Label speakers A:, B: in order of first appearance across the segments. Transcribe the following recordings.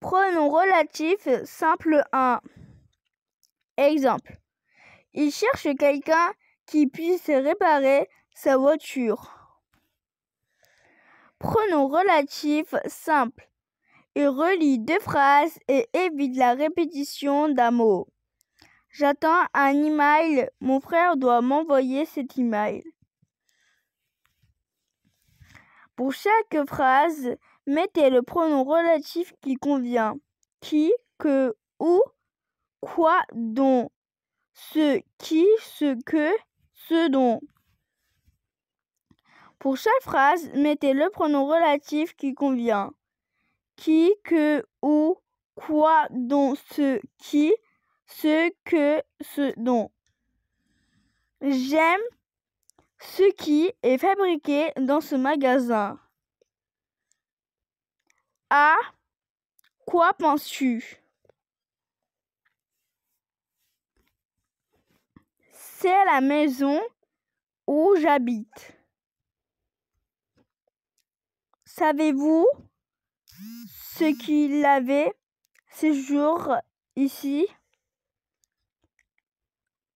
A: Pronom relatif simple 1. Exemple. Il cherche quelqu'un qui puisse réparer sa voiture. Prenons relatif simple. Il relie deux phrases et évite la répétition d'un mot. J'attends un email. Mon frère doit m'envoyer cet email. Pour chaque phrase, mettez le pronom relatif qui convient. Qui, que, ou quoi, dont. Ce, qui, ce, que, ce, dont. Pour chaque phrase, mettez le pronom relatif qui convient. Qui, que, ou quoi, dont, ce, qui, ce, que, ce, dont. J'aime ce qui est fabriqué dans ce magasin. À Quoi penses-tu C'est la maison où j'habite. Savez-vous ce qu'il avait ces jours ici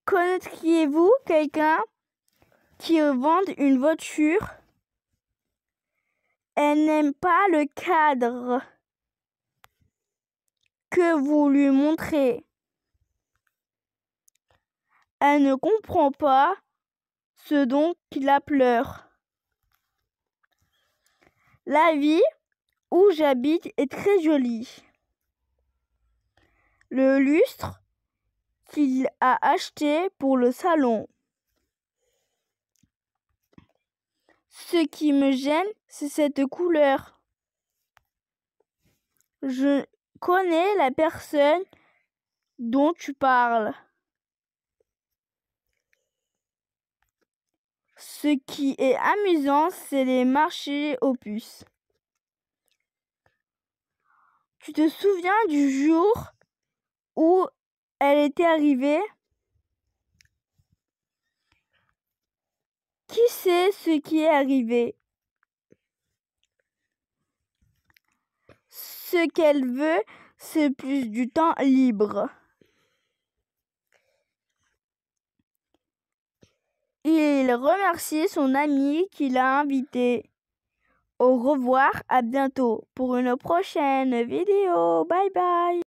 A: Connaîtriez-vous quelqu'un qui vendent une voiture. Elle n'aime pas le cadre que vous lui montrez. Elle ne comprend pas ce dont il a pleure. La vie où j'habite est très jolie. Le lustre qu'il a acheté pour le salon. Ce qui me gêne, c'est cette couleur. Je connais la personne dont tu parles. Ce qui est amusant, c'est les marchés aux puces. Tu te souviens du jour où elle était arrivée Qui sait ce qui est arrivé Ce qu'elle veut, c'est plus du temps libre. Il remercie son ami qui l'a invité. Au revoir, à bientôt pour une prochaine vidéo. Bye bye.